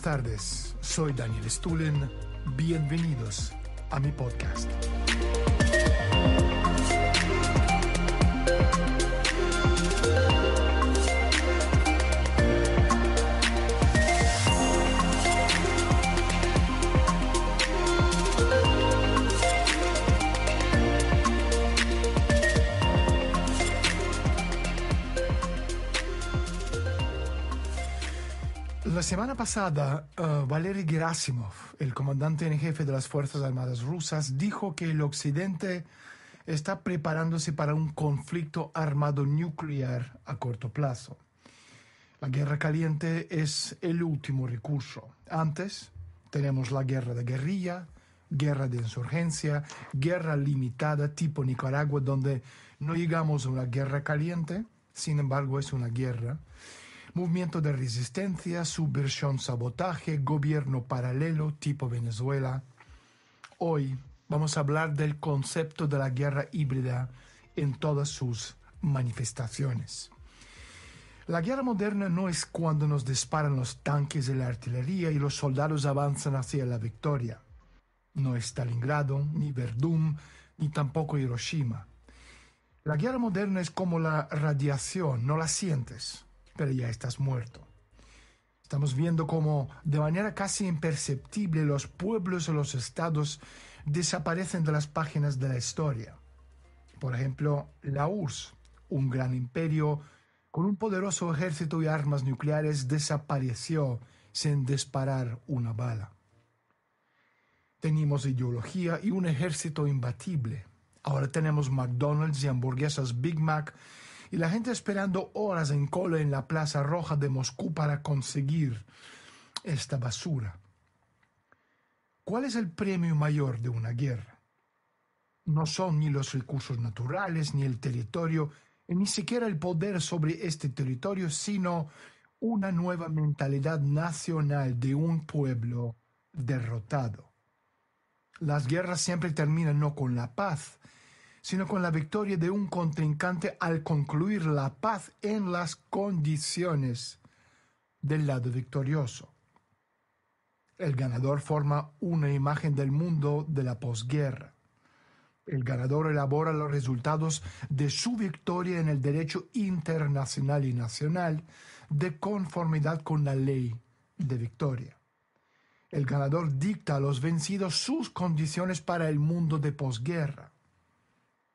Buenas tardes, soy Daniel Stulen, Bienvenidos a mi podcast. La semana pasada, eh, Valery Gerasimov, el comandante en jefe de las Fuerzas Armadas rusas, dijo que el Occidente está preparándose para un conflicto armado nuclear a corto plazo. La guerra caliente es el último recurso. Antes tenemos la guerra de guerrilla, guerra de insurgencia, guerra limitada tipo Nicaragua, donde no llegamos a una guerra caliente, sin embargo es una guerra movimiento de resistencia, subversión, sabotaje, gobierno paralelo tipo Venezuela. Hoy vamos a hablar del concepto de la guerra híbrida en todas sus manifestaciones. La guerra moderna no es cuando nos disparan los tanques y la artillería y los soldados avanzan hacia la victoria. No es Stalingrado, ni Verdún, ni tampoco Hiroshima. La guerra moderna es como la radiación, no la sientes, pero ya estás muerto. Estamos viendo cómo de manera casi imperceptible los pueblos o los estados desaparecen de las páginas de la historia. Por ejemplo, la URSS, un gran imperio con un poderoso ejército y armas nucleares, desapareció sin disparar una bala. Teníamos ideología y un ejército imbatible. Ahora tenemos McDonald's y hamburguesas Big Mac y la gente esperando horas en cola en la Plaza Roja de Moscú para conseguir esta basura. ¿Cuál es el premio mayor de una guerra? No son ni los recursos naturales, ni el territorio, ni siquiera el poder sobre este territorio, sino una nueva mentalidad nacional de un pueblo derrotado. Las guerras siempre terminan no con la paz, sino con la victoria de un contrincante al concluir la paz en las condiciones del lado victorioso. El ganador forma una imagen del mundo de la posguerra. El ganador elabora los resultados de su victoria en el derecho internacional y nacional de conformidad con la ley de victoria. El ganador dicta a los vencidos sus condiciones para el mundo de posguerra.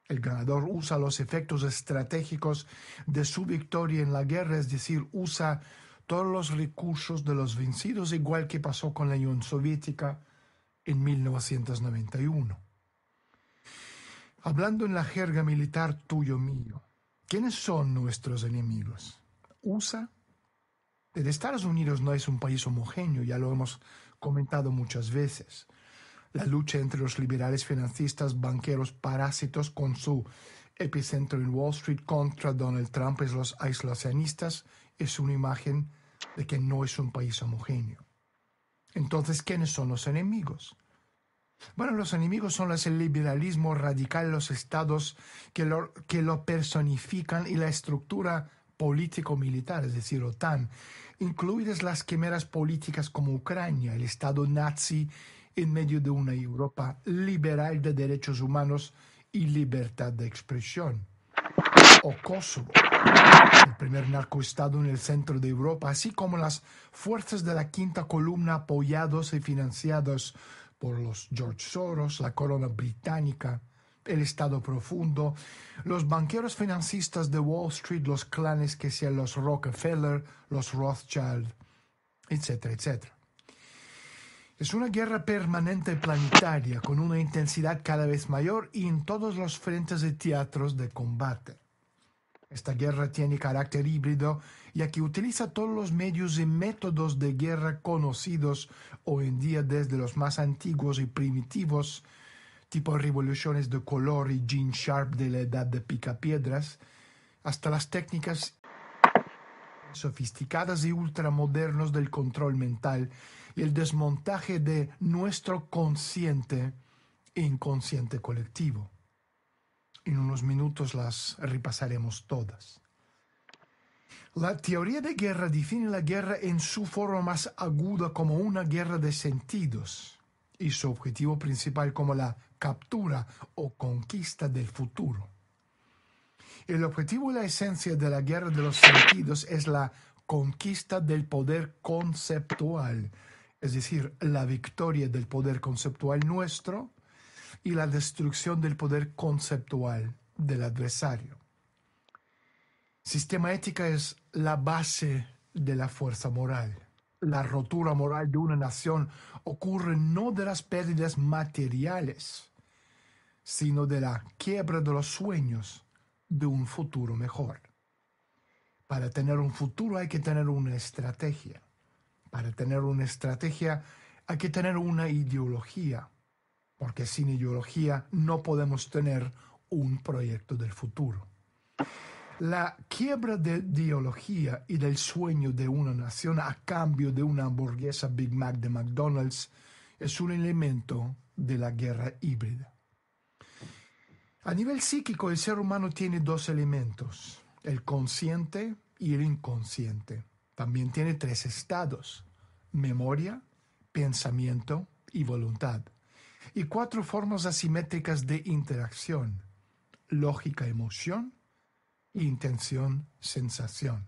El ganador usa los efectos estratégicos de su victoria en la guerra, es decir, usa todos los recursos de los vencidos, igual que pasó con la Unión Soviética en 1991. Hablando en la jerga militar tuyo mío, ¿quiénes son nuestros enemigos? USA. Estados Unidos no es un país homogéneo, ya lo hemos comentado muchas veces la lucha entre los liberales financistas, banqueros parásitos con su epicentro en Wall Street contra Donald Trump y los aislacionistas es una imagen de que no es un país homogéneo. Entonces, ¿quiénes son los enemigos? Bueno, los enemigos son los, el liberalismo radical, los estados que lo, que lo personifican y la estructura político-militar, es decir, OTAN, incluidas las quimeras políticas como Ucrania, el estado nazi en medio de una Europa liberal de derechos humanos y libertad de expresión. O Kosovo, el primer narcoestado en el centro de Europa, así como las fuerzas de la quinta columna apoyados y financiados por los George Soros, la corona británica, el Estado profundo, los banqueros financistas de Wall Street, los clanes que sean los Rockefeller, los Rothschild, etcétera, etcétera. Es una guerra permanente planetaria con una intensidad cada vez mayor y en todos los frentes de teatros de combate. Esta guerra tiene carácter híbrido ya que utiliza todos los medios y métodos de guerra conocidos hoy en día desde los más antiguos y primitivos, tipo revoluciones de color y jean Sharp de la edad de picapiedras, hasta las técnicas sofisticadas y ultramodernos del control mental el desmontaje de nuestro consciente e inconsciente colectivo. En unos minutos las repasaremos todas. La teoría de guerra define la guerra en su forma más aguda como una guerra de sentidos y su objetivo principal como la captura o conquista del futuro. El objetivo y la esencia de la guerra de los sentidos es la conquista del poder conceptual es decir, la victoria del poder conceptual nuestro y la destrucción del poder conceptual del adversario. Sistema ética es la base de la fuerza moral. La rotura moral de una nación ocurre no de las pérdidas materiales, sino de la quiebra de los sueños de un futuro mejor. Para tener un futuro hay que tener una estrategia. Para tener una estrategia hay que tener una ideología, porque sin ideología no podemos tener un proyecto del futuro. La quiebra de ideología y del sueño de una nación a cambio de una hamburguesa Big Mac de McDonald's es un elemento de la guerra híbrida. A nivel psíquico, el ser humano tiene dos elementos, el consciente y el inconsciente. También tiene tres estados, memoria, pensamiento y voluntad, y cuatro formas asimétricas de interacción, lógica-emoción, intención-sensación.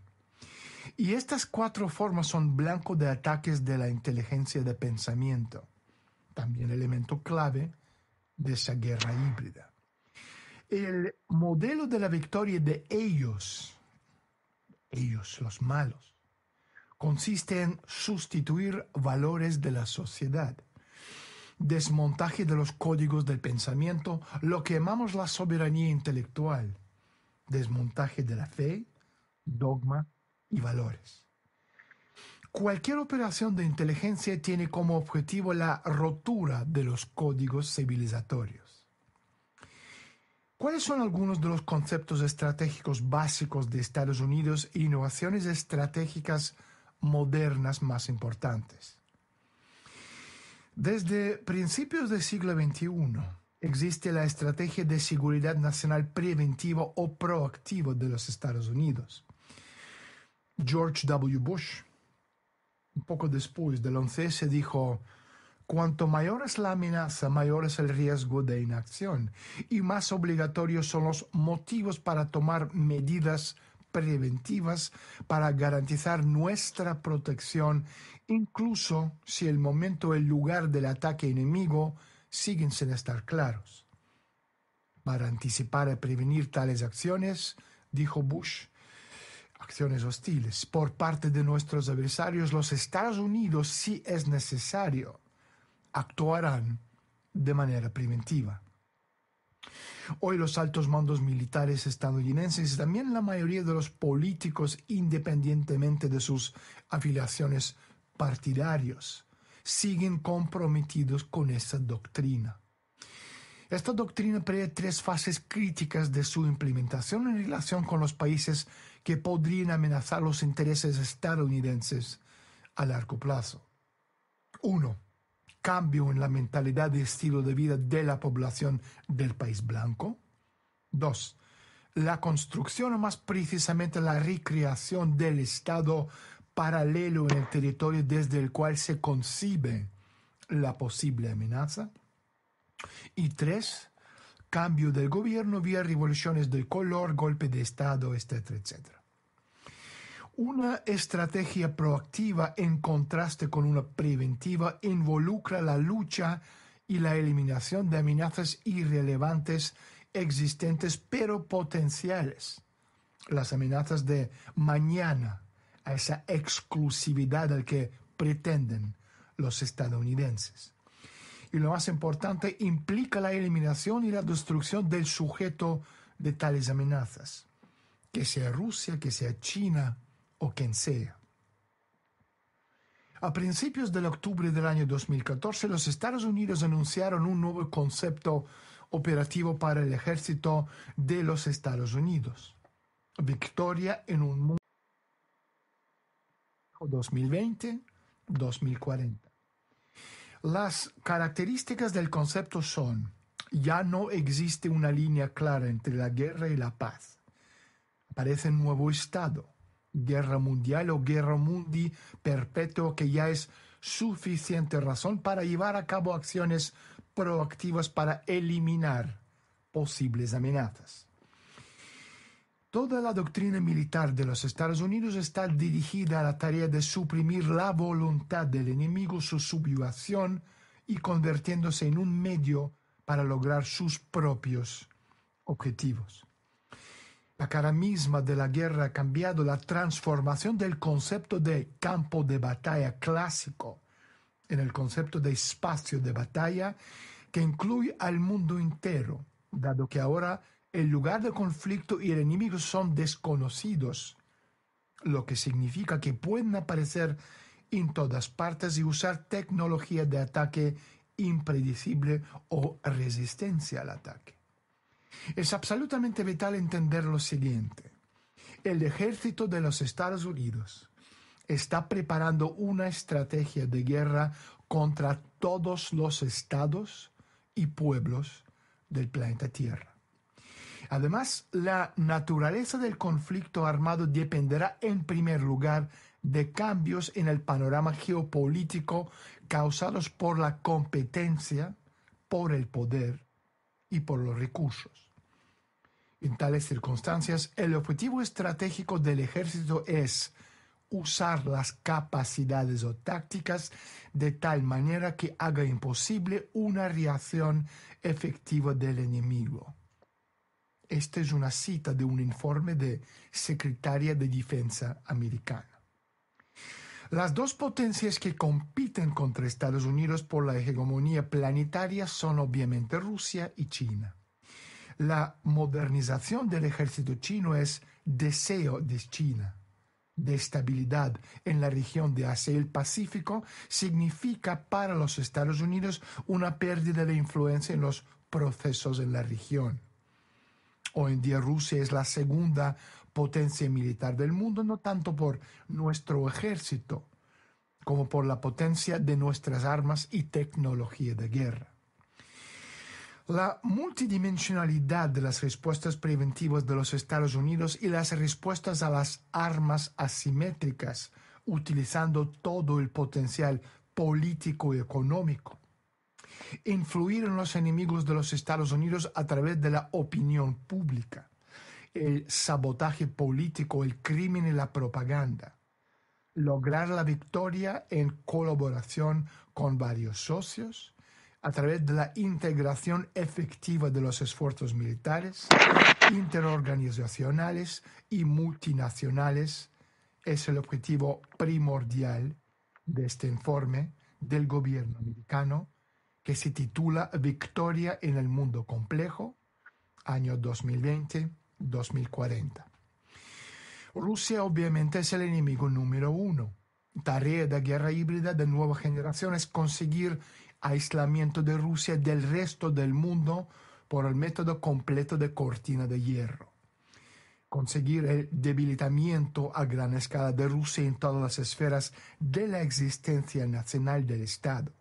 Y estas cuatro formas son blanco de ataques de la inteligencia de pensamiento, también elemento clave de esa guerra híbrida. El modelo de la victoria de ellos, ellos los malos, consiste en sustituir valores de la sociedad desmontaje de los códigos del pensamiento, lo que llamamos la soberanía intelectual, desmontaje de la fe, dogma y valores. Cualquier operación de inteligencia tiene como objetivo la rotura de los códigos civilizatorios. ¿Cuáles son algunos de los conceptos estratégicos básicos de Estados Unidos e innovaciones estratégicas modernas más importantes. Desde principios del siglo XXI existe la estrategia de seguridad nacional preventiva o proactiva de los Estados Unidos. George W. Bush, poco después del 11, se dijo, cuanto mayor es la amenaza, mayor es el riesgo de inacción y más obligatorios son los motivos para tomar medidas preventivas para garantizar nuestra protección, incluso si el momento o el lugar del ataque enemigo siguen sin estar claros. Para anticipar y prevenir tales acciones, dijo Bush, acciones hostiles por parte de nuestros adversarios, los Estados Unidos, si es necesario, actuarán de manera preventiva. Hoy los altos mandos militares estadounidenses y también la mayoría de los políticos, independientemente de sus afiliaciones partidarios, siguen comprometidos con esa doctrina. Esta doctrina prevé tres fases críticas de su implementación en relación con los países que podrían amenazar los intereses estadounidenses a largo plazo. 1 cambio en la mentalidad y estilo de vida de la población del país blanco. Dos, la construcción o más precisamente la recreación del Estado paralelo en el territorio desde el cual se concibe la posible amenaza. Y tres, cambio del gobierno vía revoluciones de color, golpe de Estado, etcétera, etcétera. Una estrategia proactiva en contraste con una preventiva involucra la lucha y la eliminación de amenazas irrelevantes existentes pero potenciales. Las amenazas de mañana, a esa exclusividad al que pretenden los estadounidenses. Y lo más importante, implica la eliminación y la destrucción del sujeto de tales amenazas, que sea Rusia, que sea China, o quien sea. A principios del octubre del año 2014, los Estados Unidos anunciaron un nuevo concepto operativo para el ejército de los Estados Unidos. Victoria en un mundo 2020-2040. Las características del concepto son, ya no existe una línea clara entre la guerra y la paz. Aparece un nuevo Estado, guerra mundial o guerra mundi perpetuo que ya es suficiente razón para llevar a cabo acciones proactivas para eliminar posibles amenazas. Toda la doctrina militar de los Estados Unidos está dirigida a la tarea de suprimir la voluntad del enemigo, su subyugación y convirtiéndose en un medio para lograr sus propios objetivos. La cara misma de la guerra ha cambiado la transformación del concepto de campo de batalla clásico en el concepto de espacio de batalla que incluye al mundo entero, dado que ahora el lugar de conflicto y el enemigo son desconocidos, lo que significa que pueden aparecer en todas partes y usar tecnología de ataque impredecible o resistencia al ataque. Es absolutamente vital entender lo siguiente. El ejército de los Estados Unidos está preparando una estrategia de guerra contra todos los estados y pueblos del planeta Tierra. Además, la naturaleza del conflicto armado dependerá en primer lugar de cambios en el panorama geopolítico causados por la competencia, por el poder y por los recursos. En tales circunstancias, el objetivo estratégico del ejército es usar las capacidades o tácticas de tal manera que haga imposible una reacción efectiva del enemigo. Esta es una cita de un informe de Secretaria de Defensa americana. Las dos potencias que compiten contra Estados Unidos por la hegemonía planetaria son obviamente Rusia y China. La modernización del ejército chino es deseo de China. De estabilidad en la región de Asia y el Pacífico significa para los Estados Unidos una pérdida de influencia en los procesos en la región. Hoy en día Rusia es la segunda potencia militar del mundo, no tanto por nuestro ejército, como por la potencia de nuestras armas y tecnología de guerra. La multidimensionalidad de las respuestas preventivas de los Estados Unidos y las respuestas a las armas asimétricas, utilizando todo el potencial político y económico. influyeron los enemigos de los Estados Unidos a través de la opinión pública el sabotaje político, el crimen y la propaganda. Lograr la victoria en colaboración con varios socios, a través de la integración efectiva de los esfuerzos militares, interorganizacionales y multinacionales, es el objetivo primordial de este informe del gobierno americano que se titula Victoria en el Mundo Complejo, año 2020, 2040. Rusia obviamente es el enemigo número uno. Tarea de guerra híbrida de nueva generación es conseguir aislamiento de Rusia del resto del mundo por el método completo de cortina de hierro. Conseguir el debilitamiento a gran escala de Rusia en todas las esferas de la existencia nacional del Estado.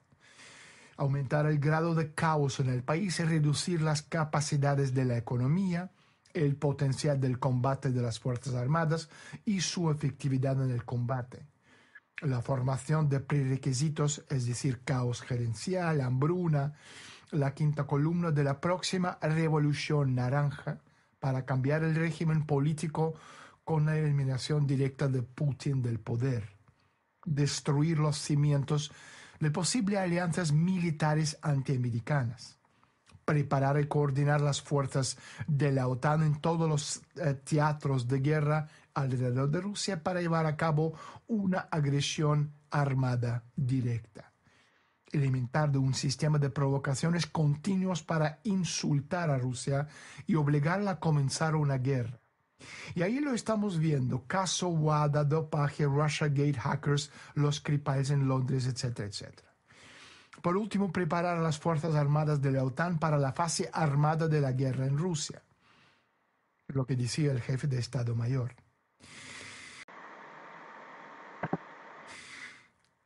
Aumentar el grado de caos en el país y reducir las capacidades de la economía, el potencial del combate de las Fuerzas Armadas y su efectividad en el combate. La formación de prerequisitos, es decir, caos gerencial, hambruna, la quinta columna de la próxima revolución naranja para cambiar el régimen político con la eliminación directa de Putin del poder, destruir los cimientos de posibles alianzas militares antiamericanas preparar y coordinar las fuerzas de la OTAN en todos los eh, teatros de guerra alrededor de Rusia para llevar a cabo una agresión armada directa. Elementar de un sistema de provocaciones continuos para insultar a Rusia y obligarla a comenzar una guerra. Y ahí lo estamos viendo, caso WADA, dopaje, Gate, hackers, los cripales en Londres, etcétera, etcétera. Por último, preparar a las Fuerzas Armadas de la OTAN para la fase armada de la guerra en Rusia, lo que decía el jefe de Estado Mayor.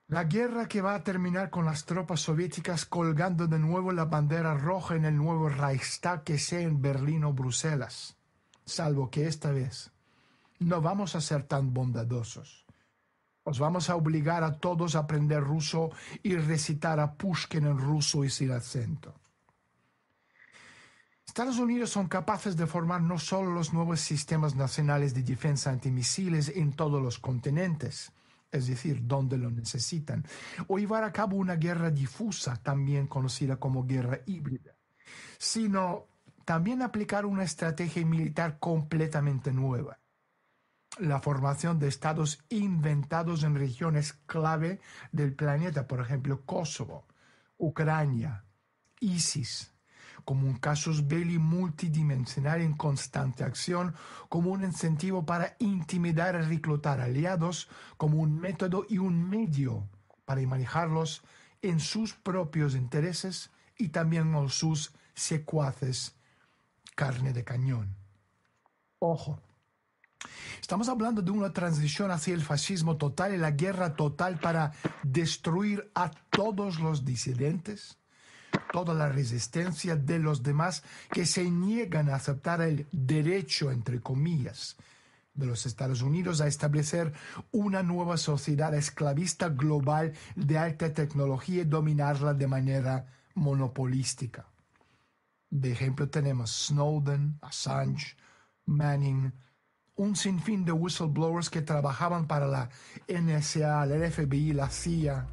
La guerra que va a terminar con las tropas soviéticas colgando de nuevo la bandera roja en el nuevo Reichstag, que sea en Berlín o Bruselas, salvo que esta vez no vamos a ser tan bondadosos. Nos vamos a obligar a todos a aprender ruso y recitar a Pushkin en ruso y sin acento. Estados Unidos son capaces de formar no solo los nuevos sistemas nacionales de defensa antimisiles en todos los continentes, es decir, donde lo necesitan, o llevar a cabo una guerra difusa, también conocida como guerra híbrida, sino también aplicar una estrategia militar completamente nueva la formación de estados inventados en regiones clave del planeta, por ejemplo, Kosovo, Ucrania, ISIS, como un caso belli multidimensional en constante acción, como un incentivo para intimidar y reclutar aliados, como un método y un medio para manejarlos en sus propios intereses y también en sus secuaces carne de cañón. Ojo, Estamos hablando de una transición hacia el fascismo total y la guerra total para destruir a todos los disidentes, toda la resistencia de los demás que se niegan a aceptar el derecho, entre comillas, de los Estados Unidos a establecer una nueva sociedad esclavista global de alta tecnología y dominarla de manera monopolística. De ejemplo tenemos Snowden, Assange, Manning, un sinfín de whistleblowers que trabajaban para la NSA, el FBI, la CIA,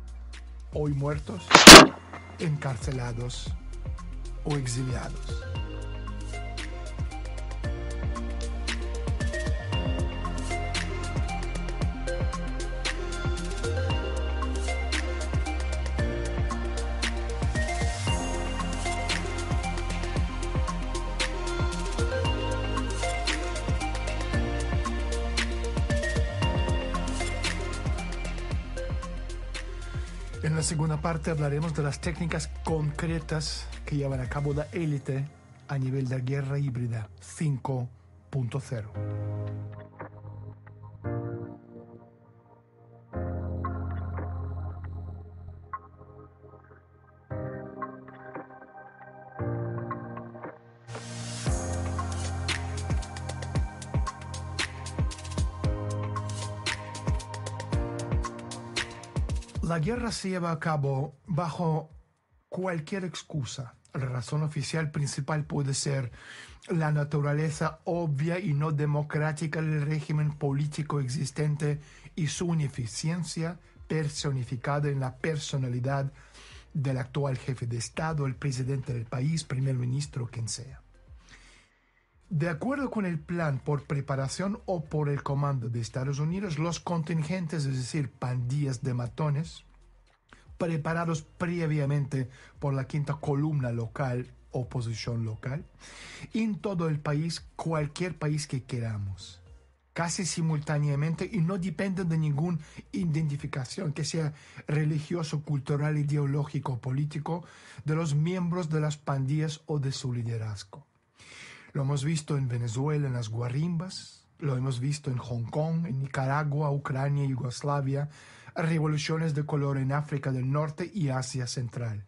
hoy muertos, encarcelados o exiliados. En la segunda parte hablaremos de las técnicas concretas que llevan a cabo la élite a nivel de guerra híbrida 5.0. La guerra se lleva a cabo bajo cualquier excusa. La razón oficial principal puede ser la naturaleza obvia y no democrática del régimen político existente y su ineficiencia personificada en la personalidad del actual jefe de Estado, el presidente del país, primer ministro, quien sea. De acuerdo con el plan por preparación o por el comando de Estados Unidos, los contingentes, es decir, pandillas de matones, preparados previamente por la quinta columna local, oposición local, en todo el país, cualquier país que queramos, casi simultáneamente y no dependen de ninguna identificación, que sea religioso, cultural, ideológico, político, de los miembros de las pandillas o de su liderazgo. Lo hemos visto en Venezuela, en las guarimbas, lo hemos visto en Hong Kong, en Nicaragua, Ucrania, Yugoslavia, revoluciones de color en África del Norte y Asia Central.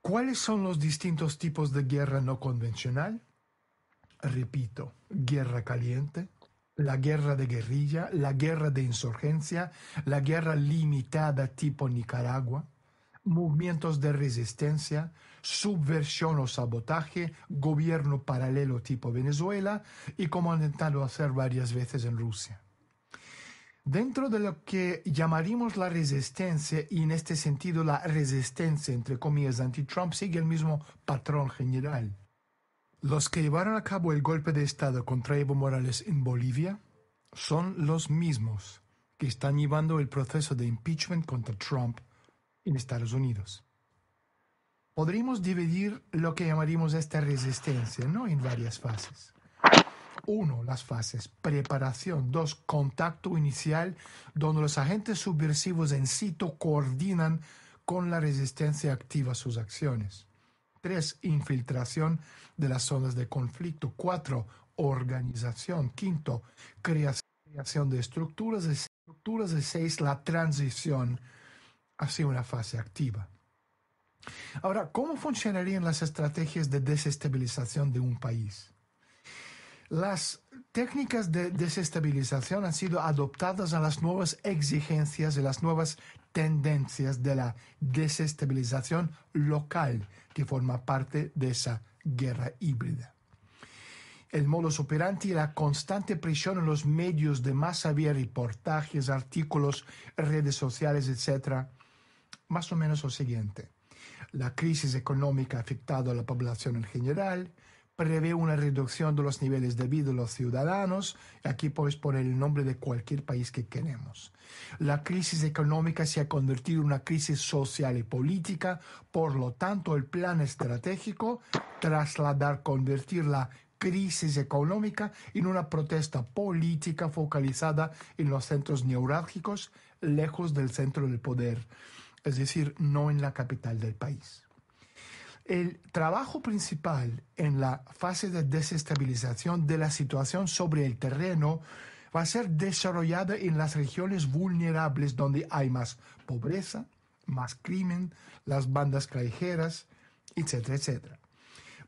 ¿Cuáles son los distintos tipos de guerra no convencional? Repito, guerra caliente, la guerra de guerrilla, la guerra de insurgencia, la guerra limitada tipo Nicaragua, movimientos de resistencia, subversión o sabotaje, gobierno paralelo tipo Venezuela y como han intentado hacer varias veces en Rusia. Dentro de lo que llamaríamos la resistencia, y en este sentido la resistencia, entre comillas, anti-Trump sigue el mismo patrón general. Los que llevaron a cabo el golpe de Estado contra Evo Morales en Bolivia son los mismos que están llevando el proceso de impeachment contra Trump en Estados Unidos podríamos dividir lo que llamaríamos esta resistencia ¿no? en varias fases. Uno, las fases preparación. Dos, contacto inicial, donde los agentes subversivos en sitio coordinan con la resistencia activa sus acciones. Tres, infiltración de las zonas de conflicto. Cuatro, organización. Quinto, creación de estructuras. De estructuras de seis, la transición hacia una fase activa. Ahora, ¿cómo funcionarían las estrategias de desestabilización de un país? Las técnicas de desestabilización han sido adoptadas a las nuevas exigencias y las nuevas tendencias de la desestabilización local que forma parte de esa guerra híbrida. El modus operandi y la constante presión en los medios de masa vía reportajes, artículos, redes sociales, etc. Más o menos lo siguiente la crisis económica ha afectado a la población en general, prevé una reducción de los niveles de vida de los ciudadanos, aquí puedes poner el nombre de cualquier país que queremos. La crisis económica se ha convertido en una crisis social y política, por lo tanto el plan estratégico trasladar, convertir la crisis económica en una protesta política focalizada en los centros neurálgicos, lejos del centro del poder es decir, no en la capital del país. El trabajo principal en la fase de desestabilización de la situación sobre el terreno va a ser desarrollado en las regiones vulnerables donde hay más pobreza, más crimen, las bandas callejeras, etcétera, etcétera.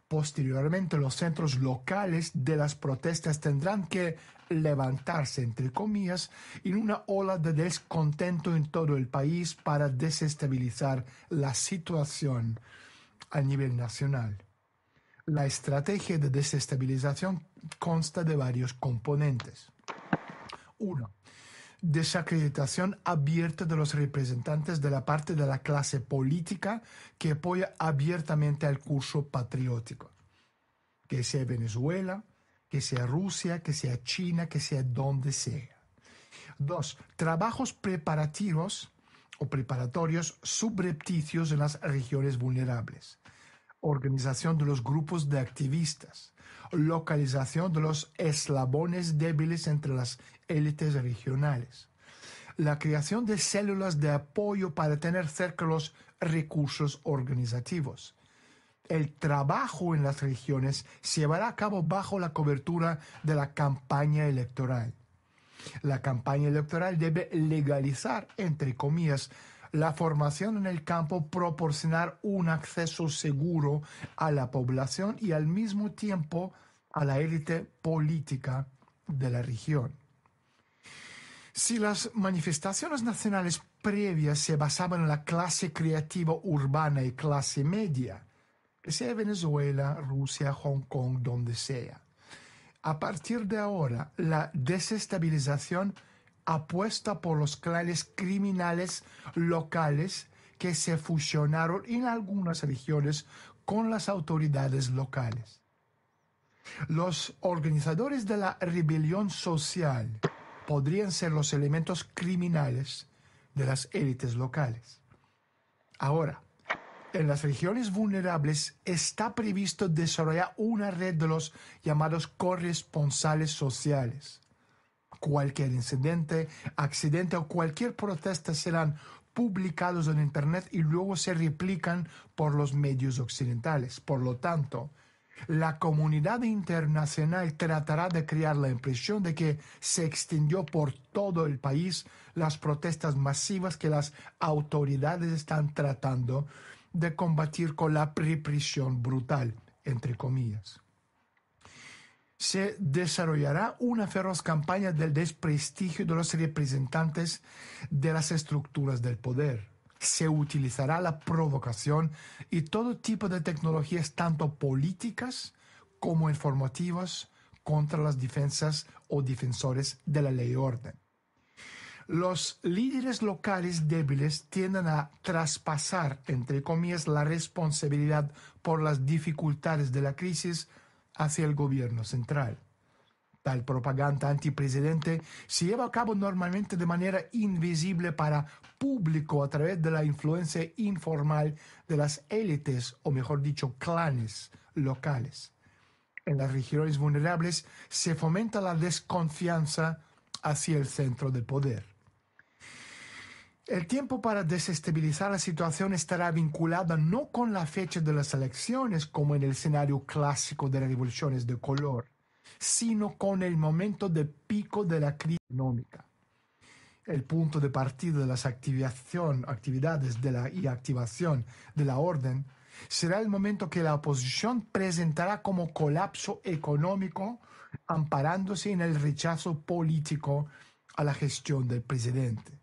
Posteriormente, los centros locales de las protestas tendrán que levantarse, entre comillas, en una ola de descontento en todo el país para desestabilizar la situación a nivel nacional. La estrategia de desestabilización consta de varios componentes. Uno, desacreditación abierta de los representantes de la parte de la clase política que apoya abiertamente al curso patriótico, que sea Venezuela, que sea Rusia, que sea China, que sea donde sea. Dos, trabajos preparativos o preparatorios subrepticios en las regiones vulnerables, organización de los grupos de activistas, localización de los eslabones débiles entre las élites regionales. La creación de células de apoyo para tener cerca los recursos organizativos. El trabajo en las regiones se llevará a cabo bajo la cobertura de la campaña electoral. La campaña electoral debe legalizar, entre comillas, la formación en el campo, proporcionar un acceso seguro a la población y al mismo tiempo a la élite política de la región. Si las manifestaciones nacionales previas se basaban en la clase creativa urbana y clase media, sea Venezuela, Rusia, Hong Kong, donde sea, a partir de ahora la desestabilización apuesta por los clanes criminales locales que se fusionaron en algunas regiones con las autoridades locales. Los organizadores de la rebelión social podrían ser los elementos criminales de las élites locales. Ahora, en las regiones vulnerables está previsto desarrollar una red de los llamados corresponsales sociales. Cualquier incidente, accidente o cualquier protesta serán publicados en Internet y luego se replican por los medios occidentales. Por lo tanto, la comunidad internacional tratará de crear la impresión de que se extendió por todo el país las protestas masivas que las autoridades están tratando de combatir con la represión brutal, entre comillas. Se desarrollará una feroz campaña del desprestigio de los representantes de las estructuras del poder se utilizará la provocación y todo tipo de tecnologías, tanto políticas como informativas, contra las defensas o defensores de la ley y orden. Los líderes locales débiles tienden a traspasar, entre comillas, la responsabilidad por las dificultades de la crisis hacia el gobierno central. Tal propaganda antipresidente se lleva a cabo normalmente de manera invisible para público a través de la influencia informal de las élites, o mejor dicho, clanes locales. En las regiones vulnerables se fomenta la desconfianza hacia el centro del poder. El tiempo para desestabilizar la situación estará vinculada no con la fecha de las elecciones como en el escenario clásico de las revoluciones de color, sino con el momento de pico de la crisis económica. El punto de partida de las actividades de la, y activación de la orden será el momento que la oposición presentará como colapso económico, amparándose en el rechazo político a la gestión del presidente.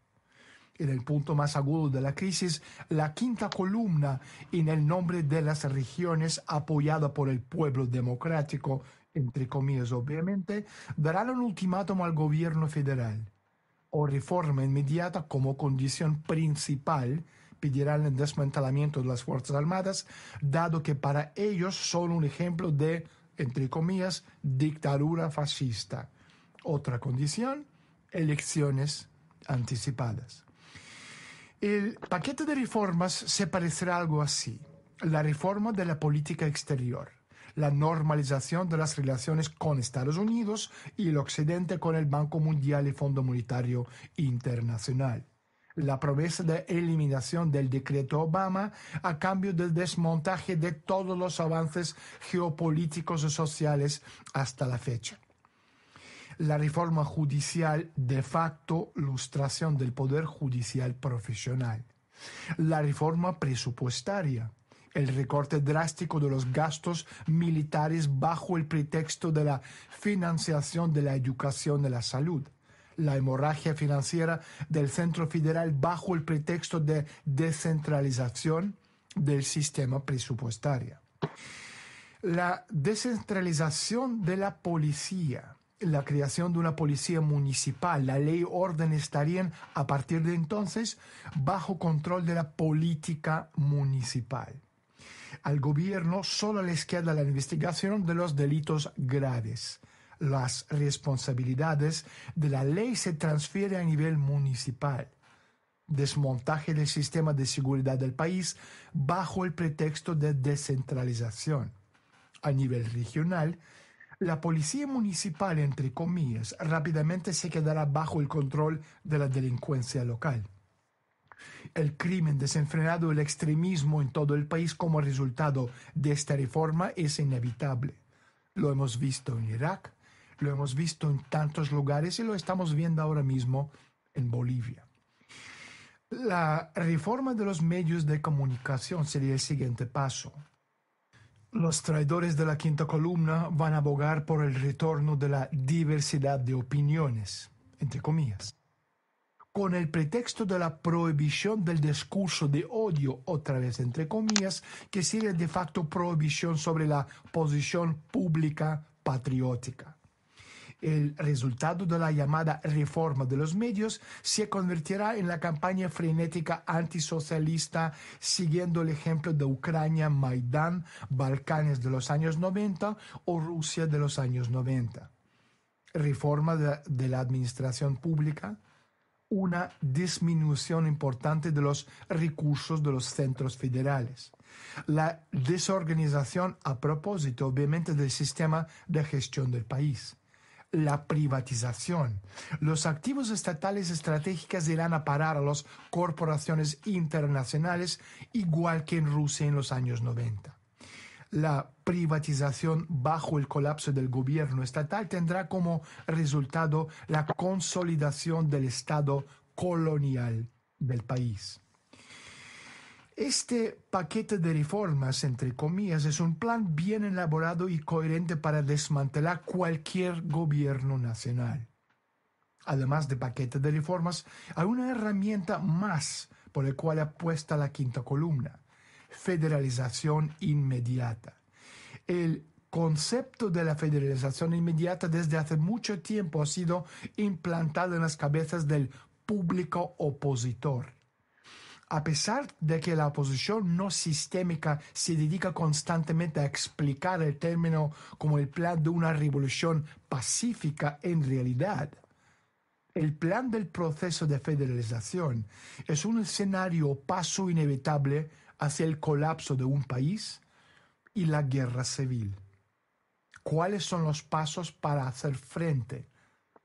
En el punto más agudo de la crisis, la quinta columna en el nombre de las regiones apoyada por el pueblo democrático entre comillas obviamente, darán un ultimátum al gobierno federal o reforma inmediata como condición principal pedirán el desmantelamiento de las Fuerzas Armadas, dado que para ellos son un ejemplo de, entre comillas, dictadura fascista. Otra condición, elecciones anticipadas. El paquete de reformas se parecerá algo así, la reforma de la política exterior la normalización de las relaciones con Estados Unidos y el Occidente con el Banco Mundial y Fondo Monetario Internacional la promesa de eliminación del decreto Obama a cambio del desmontaje de todos los avances geopolíticos y sociales hasta la fecha. La reforma judicial de facto, lustración del poder judicial profesional. La reforma presupuestaria el recorte drástico de los gastos militares bajo el pretexto de la financiación de la educación de la salud la hemorragia financiera del Centro Federal bajo el pretexto de descentralización del sistema presupuestario. La descentralización de la policía, la creación de una policía municipal, la ley orden estarían a partir de entonces bajo control de la política municipal. Al gobierno solo les queda la investigación de los delitos graves. Las responsabilidades de la ley se transfieren a nivel municipal. Desmontaje del sistema de seguridad del país bajo el pretexto de descentralización. A nivel regional, la policía municipal, entre comillas, rápidamente se quedará bajo el control de la delincuencia local el crimen desenfrenado, el extremismo en todo el país como resultado de esta reforma es inevitable. Lo hemos visto en Irak, lo hemos visto en tantos lugares y lo estamos viendo ahora mismo en Bolivia. La reforma de los medios de comunicación sería el siguiente paso. Los traidores de la quinta columna van a abogar por el retorno de la diversidad de opiniones, entre comillas con el pretexto de la prohibición del discurso de odio, otra vez entre comillas, que sirve de facto prohibición sobre la posición pública patriótica. El resultado de la llamada reforma de los medios se convertirá en la campaña frenética antisocialista siguiendo el ejemplo de Ucrania, Maidán, Balcanes de los años 90 o Rusia de los años 90. Reforma de la administración pública, una disminución importante de los recursos de los centros federales. La desorganización a propósito, obviamente, del sistema de gestión del país. La privatización. Los activos estatales estratégicos irán a parar a las corporaciones internacionales, igual que en Rusia en los años 90 la privatización bajo el colapso del gobierno estatal tendrá como resultado la consolidación del Estado colonial del país. Este paquete de reformas, entre comillas, es un plan bien elaborado y coherente para desmantelar cualquier gobierno nacional. Además de paquete de reformas, hay una herramienta más por la cual apuesta la quinta columna federalización inmediata. El concepto de la federalización inmediata desde hace mucho tiempo ha sido implantado en las cabezas del público opositor. A pesar de que la oposición no sistémica se dedica constantemente a explicar el término como el plan de una revolución pacífica en realidad, el plan del proceso de federalización es un escenario o paso inevitable hacia el colapso de un país y la guerra civil. ¿Cuáles son los pasos para hacer frente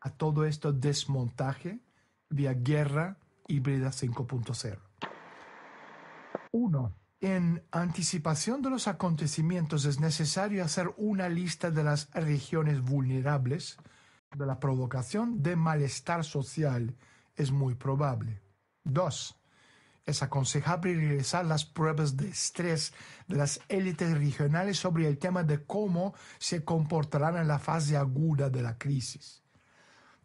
a todo este desmontaje vía guerra híbrida 5.0? 1. En anticipación de los acontecimientos es necesario hacer una lista de las regiones vulnerables de la provocación de malestar social. Es muy probable. 2. Es aconsejable realizar las pruebas de estrés de las élites regionales sobre el tema de cómo se comportarán en la fase aguda de la crisis.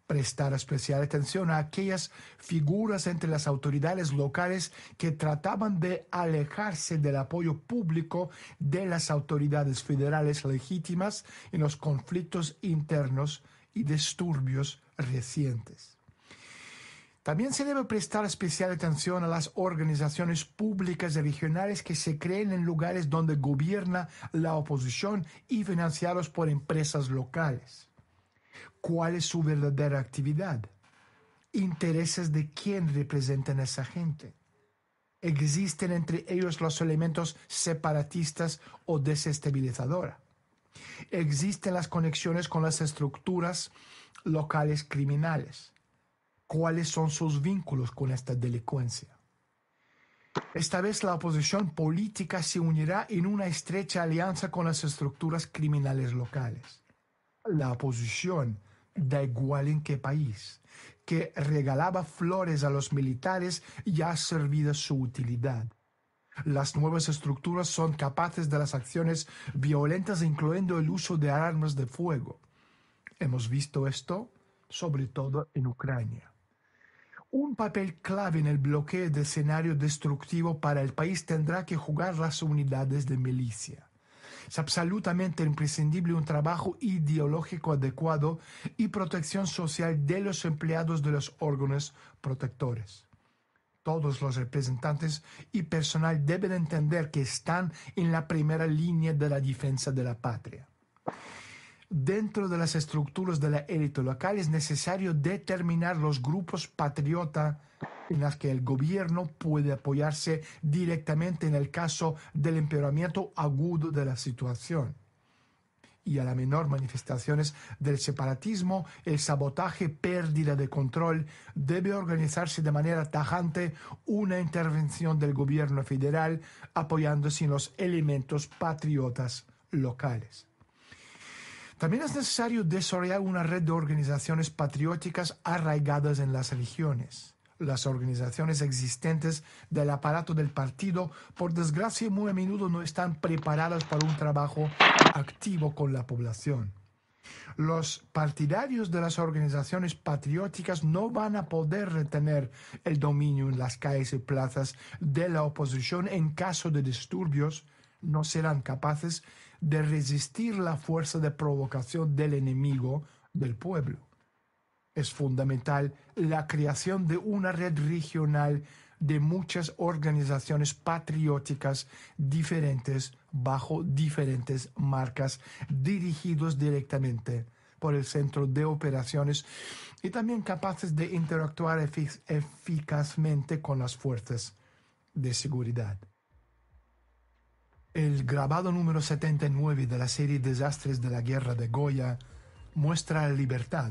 Prestar especial atención a aquellas figuras entre las autoridades locales que trataban de alejarse del apoyo público de las autoridades federales legítimas en los conflictos internos y disturbios recientes. También se debe prestar especial atención a las organizaciones públicas y regionales que se creen en lugares donde gobierna la oposición y financiados por empresas locales. ¿Cuál es su verdadera actividad? ¿Intereses de quién representan a esa gente? ¿Existen entre ellos los elementos separatistas o desestabilizadores? ¿Existen las conexiones con las estructuras locales criminales? cuáles son sus vínculos con esta delincuencia. Esta vez la oposición política se unirá en una estrecha alianza con las estructuras criminales locales. La oposición, da igual en qué país, que regalaba flores a los militares ya ha servido su utilidad. Las nuevas estructuras son capaces de las acciones violentas, incluyendo el uso de armas de fuego. Hemos visto esto sobre todo en Ucrania un papel clave en el bloqueo de escenario destructivo para el país tendrá que jugar las unidades de milicia. Es absolutamente imprescindible un trabajo ideológico adecuado y protección social de los empleados de los órganos protectores. Todos los representantes y personal deben entender que están en la primera línea de la defensa de la patria dentro de las estructuras de la élite local es necesario determinar los grupos patriota en las que el gobierno puede apoyarse directamente en el caso del empeoramiento agudo de la situación. Y a la menor manifestaciones del separatismo, el sabotaje, pérdida de control, debe organizarse de manera tajante una intervención del gobierno federal apoyándose en los elementos patriotas locales. También es necesario desarrollar una red de organizaciones patrióticas arraigadas en las regiones. Las organizaciones existentes del aparato del partido, por desgracia, muy a menudo no están preparadas para un trabajo activo con la población. Los partidarios de las organizaciones patrióticas no van a poder retener el dominio en las calles y plazas de la oposición en caso de disturbios, no serán capaces de resistir la fuerza de provocación del enemigo del pueblo. Es fundamental la creación de una red regional de muchas organizaciones patrióticas diferentes bajo diferentes marcas dirigidos directamente por el centro de operaciones y también capaces de interactuar eficazmente con las fuerzas de seguridad. El grabado número 79 de la serie Desastres de la Guerra de Goya muestra a Libertad,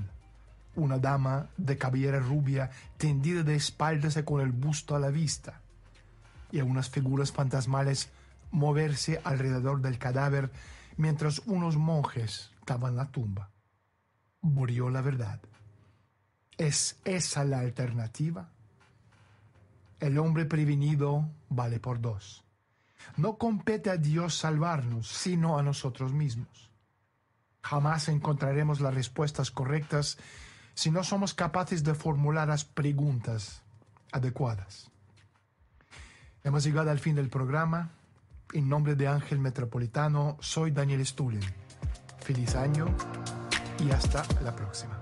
una dama de cabellera rubia tendida de espaldas y con el busto a la vista, y a unas figuras fantasmales moverse alrededor del cadáver mientras unos monjes cavan la tumba. Murió la verdad. ¿Es esa la alternativa? El hombre prevenido vale por dos. No compete a Dios salvarnos, sino a nosotros mismos. Jamás encontraremos las respuestas correctas si no somos capaces de formular las preguntas adecuadas. Hemos llegado al fin del programa. En nombre de Ángel Metropolitano, soy Daniel Stulen. Feliz año y hasta la próxima.